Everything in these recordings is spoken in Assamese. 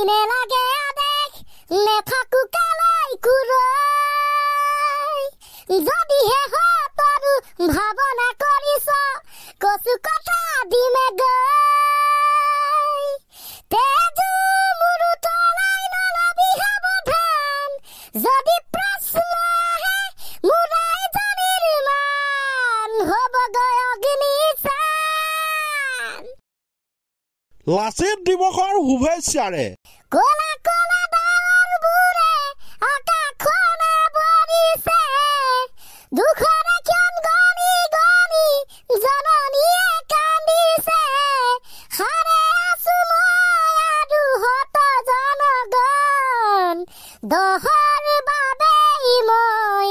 কিনে লাগে আদেশ লেখাকো কালাই কুৰৈ যদিহে হতৰো ভাৱনা কৰিছ কচু কথা দিমে গৈ তেজু মোৰো তলাই নলবি সাৱধান যদি প্ৰশ্ন আহে মোৰাই জানিৰ মান হ'ব গৈ অগ্নি লাচিত দিৱসৰ শুভেচ্ছাৰে Cola, cola da arbure, aca cola boni fe. Du cora cion goni, goni, zono nie candise. Hare asu moia du hoto zono gon. Do har babe imoi,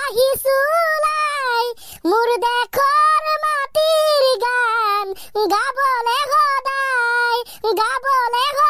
ahi sulai, murde cor matirigan. Gabo le hodai, gabo le hodai.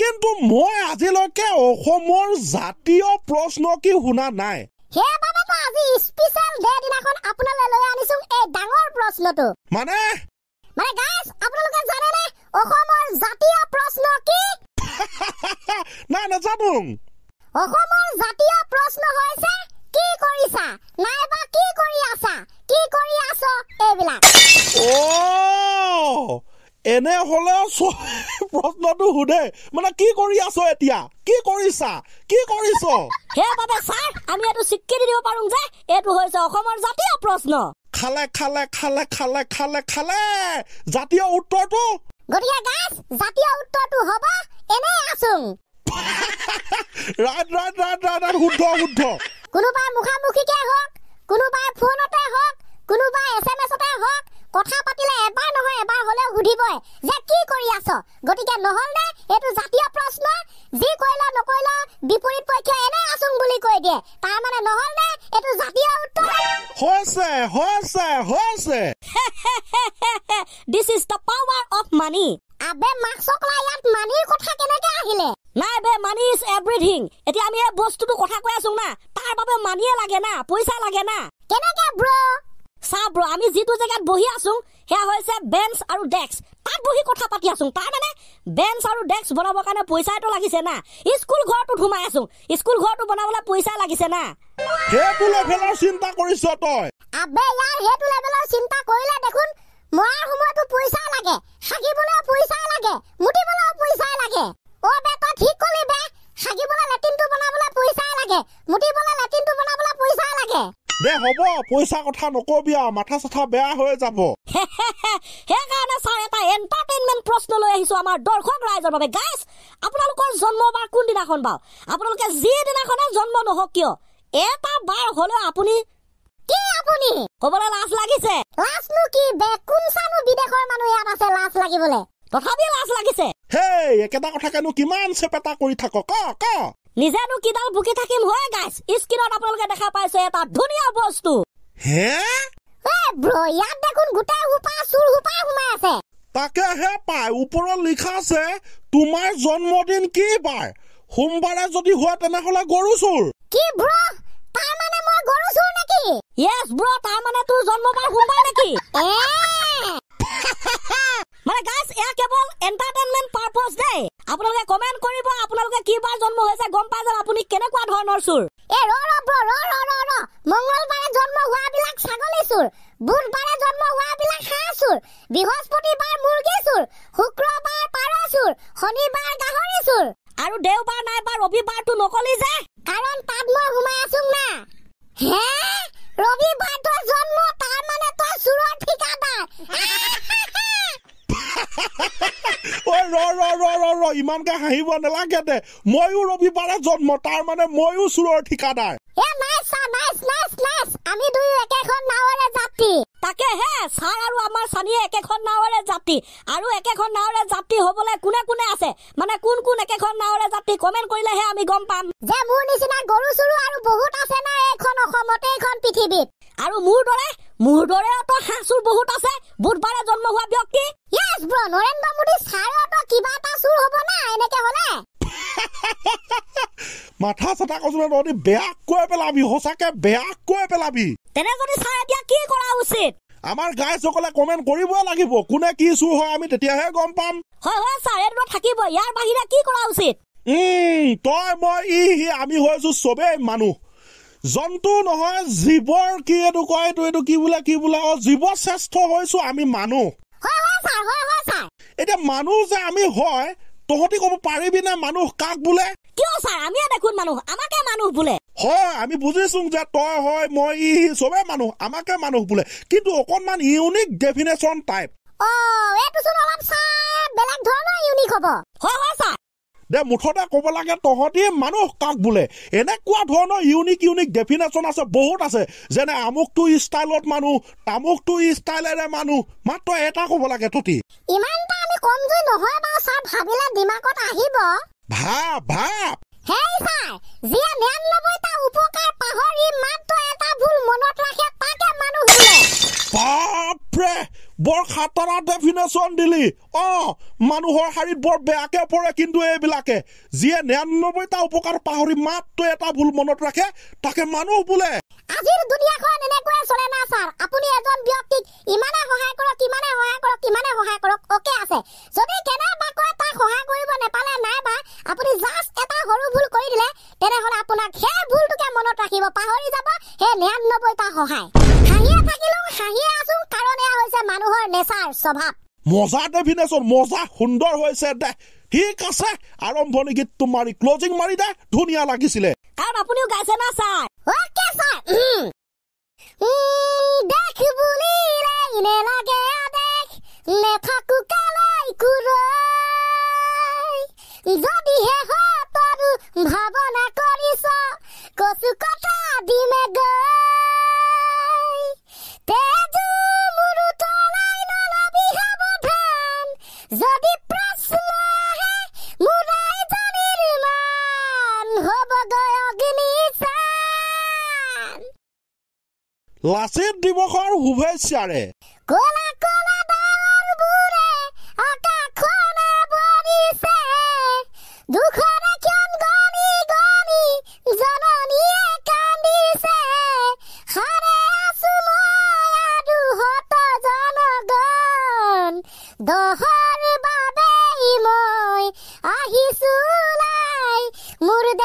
কিন্তু মই আজিলৈকে অসমৰ জাতীয় প্ৰশ্ন কি শুনা নাই নাইবা কি কৰি আছা কি কৰি আছ এইবিলাক এনে হ'লে প্ৰশ্নটো সোধে মানে কি কৰি আছ এতিয়া কি কৰিছা কি কৰিছ সেইবাবে ছাৰ আমি এইটো স্বীকৃতি দিব পাৰো যে এইটো হৈছে অসমৰ জাতীয় প্ৰশ্ন খালে খালে খালে খালে খালে খালে জাতীয় উত্তৰটো গতিকে গাছ জাতীয় উত্তৰটো হ'ব এনে আছো right right right right right শুদ্ধ শুদ্ধ কোনোবাই মুখামুখিকে হওক কোনোবাই ফোনতে হওক কোনোবাই এছ এম এছতে হওক কথা পাতিলে এবাৰ নহয় এবাৰ হলেও সুধিবই যে কি কৰি আছ গতিকে নহলনে এইটো জাতীয় প্ৰশ্ন যি কৰিল নকৰিল বিপৰীত পক্ষে এনে আছো বুলি কৈ দিয়ে তাৰমানে নহলনে এইটো জাতীয় উত্তৰ হৈছে হৈছে হৈছে this is the power of money আবে মাছকলা ইয়াত মানিৰ কথা কেনেকে আহিলে নাই বে মানি ইজ এভৰিথিং এতিয়া আমি এই বস্তুটো কথা কৈ আছো না তাৰ বাবে মানিয়ে লাগে না পইচা লাগে না কেনেকে ব্ৰ চা ব্ৰ আমি যিটো জেগাত বহি আছোঁ সেয়া হৈছে বেঞ্চ আৰু ডেস্ক তাত বহি কথা পাতি আছোঁ তাৰমানে বেঞ্চ আৰু ডেস্ক বনাবৰ কাৰণে পইচা এটা লাগিছে না স্কুল ঘৰটোত সোমাই আছোঁ স্কুল ঘৰটো বনাবলৈ পইচা লাগিছে না সেইটো লেভেলৰ চিন্তা কৰিছ তই আবে ইয়াৰ সেইটো লেভেলৰ চিন্তা কৰিলে দেখোন মৰাৰ সময়তো পইচা লাগে হাগিবলৈ পইচা লাগে মুটিবলৈ পইচা লাগে অ' বে তই ঠিক কলি বে হাগিবলৈ লেটিনটো বনাবলৈ পইচা লাগে মুটিবলৈ লেটিনটো দে হব পইচা কথা নকবি আৰু মাথা চাথা বেয়া হৈ যাব সেইকাৰণে ছাৰ এটা এণ্টাৰটেইনমেণ্ট প্ৰশ্ন লৈ আহিছো আমাৰ দৰ্শক ৰাইজৰ বাবে গাইজ আপোনালোকৰ জন্ম বাৰ কোনদিনাখন বাৰু আপোনালোকে যি দিনাখনে জন্ম নহওক কিয় এটা বাৰ হলেও আপুনি কি আপুনি কবলৈ লাজ লাগিছে লাজ নো কি বে কোন চানো বিদেশৰ মানুহ ইয়াত আছে লাজ লাগিবলে তথাপি লাজ লাগিছে হেই একেটা কথাকে নো কিমান চেপেটা কৰি থাকক ক ক নিজেনো কিডাল ভুকি থাকিম হয় গাইছ স্ক্ৰীনত আপোনালোকে দেখা পাইছে এটা ধুনীয়া বস্তু হে এ ব্ৰো ইয়াত দেখোন গোটেই সোপা চুল সোপা সোমাই আছে তাকে হে পাই ওপৰত লিখা আছে তোমাৰ জন্মদিন কি পাই সোমবাৰে যদি হোৱা তেনেহলে গৰু চুৰ কি ব্ৰো তাৰ মানে মই গৰু চুৰ নেকি ইয়েছ ব্ৰো তাৰ মানে তোৰ জন্মবাৰ সোমবাৰ নেকি এ আপোনালোকে কমেন্ট কৰিব আপোনালোকে কি জন্ম হৈছে গম পাই যাব আপুনি কেনেকুৱা ধৰণৰ চোৰ এ ৰ ৰ ৰ ৰ ৰ ৰ মঙ্গলবাৰে জন্ম হোৱা বিলাক ছাগলী চোৰ বুধবাৰে জন্ম হোৱা বিলাক হাঁহ চোৰ বৃহস্পতিবাৰ মুৰ্গী চোৰ শুক্ৰবাৰ পাৰ চোৰ শনিবাৰ গাহৰি চোৰ আৰু দেওবাৰ নাইবাৰ ৰবিবাৰটো নকলি যে কাৰণ তাত মই সোমাই আছো না হে ইমানকে হাঁহিব নালাগে দে ময়ো ৰবিবাৰে জন্ম তাৰ মানে ময়ো চোৰৰ ঠিকাদাৰ আৰু মোৰ দৰে মোৰ দৰে বহুত আছে বুধবাৰে জন্ম হোৱা ব্যক্তি কি কৰা উচিত আমাৰ গাই সকলে কমেন্ট কৰিব লাগিব কোনে কি চুৰ হয় আমি তেতিয়াহে গম পাম হয় হয় ছাৰ থাকিব ইয়াৰ বাহিৰে কি কৰা উচিত তই মই ই আমি হৈছো চবেই মানুহ জন্তু নহয় জীৱৰ কি এইটো কয় এইটো কি বোলে কি বোলে অ' জীৱ শ্ৰেষ্ঠ হৈছো আমি মানুহ এতিয়া মানুহ যে আমি হয় তহঁতি কব পাৰিবি নে মানুহ কাক বোলে দেখোন মানুহ আমাকে হয় আমি বুজিছো যে তই হয় মই ই চবে মানুহ আমাকে মানুহ বোলে কিন্তু অকণমান ইউনিক ডেফিনেশ্যন টাইপ অ' ধৰণৰ যে মুঠতে ক'ব লাগে তহঁতি মানুহ কাক বোলে এনেকুৱা ধৰণৰ ইউনিক ইউনিক ডেফিনেশ্যন আছে বহুত আছে যেনে আমুকটো ষ্টাইলত মানুহ তামুকটো ষ্টাইলেৰে মানুহ মাত্ৰ এটা ক'ব লাগে তহঁতি ইমানটা আমি কম যে নহয় বা ছাৰ ভাবিলে দিমাগত আহিব ভাব ভাব মনত ৰাখে তাকে মানুহ বাপৰে বৰ খাতৰা ডেফিনেশ্যন দিলি অঁ মানুহৰ শাৰীত বৰ বেয়াকৈ পৰে কিন্তু এইবিলাকে যিয়ে নিৰান্নব্বৈটা উপকাৰ পাহৰি মাত্ৰ এটা ভুল মনত ৰাখে তাকে মানুহ বোলে আজিৰ দুনিয়াখন এনেকৈ চলে না ছাৰ আপুনি এজন ব্যক্তিক ইমানে সহায় কৰক ইমানে সহায় কৰক ইমানে সহায় কৰক অকে আছে যদি কেনেবাকৈ তাক সহায় কৰিব নেপালে নাইবা আপুনি জাষ্ট এটা সৰু ভুল কৰি দিলে তেনেহ'লে আপোনাক সেই ভুলটোকে মনত ৰাখিব পাহৰি যাব সেই নিৰান্নব্বৈটা সহায় হাঁহিয়ে থাকিলেও হাঁহিয়ে আছো মানুহৰ নেচাৰ স্বভাৱ মজা ডেফিনেশ্যন মজা সুন্দৰ হৈছে দে ঠিক আছে আৰম্ভণি গীতটো মাৰি ক্লজিং মাৰি দে ধুনীয়া লাগিছিলে কাৰণ আপুনিও গাইছে না ছাৰ অ'কে ছাৰ যদি প্রশ্লাহে মুরাই জানির মান হব লাচিত দিৱসৰ শুভেচ্ছাৰে কলা イスライムルデ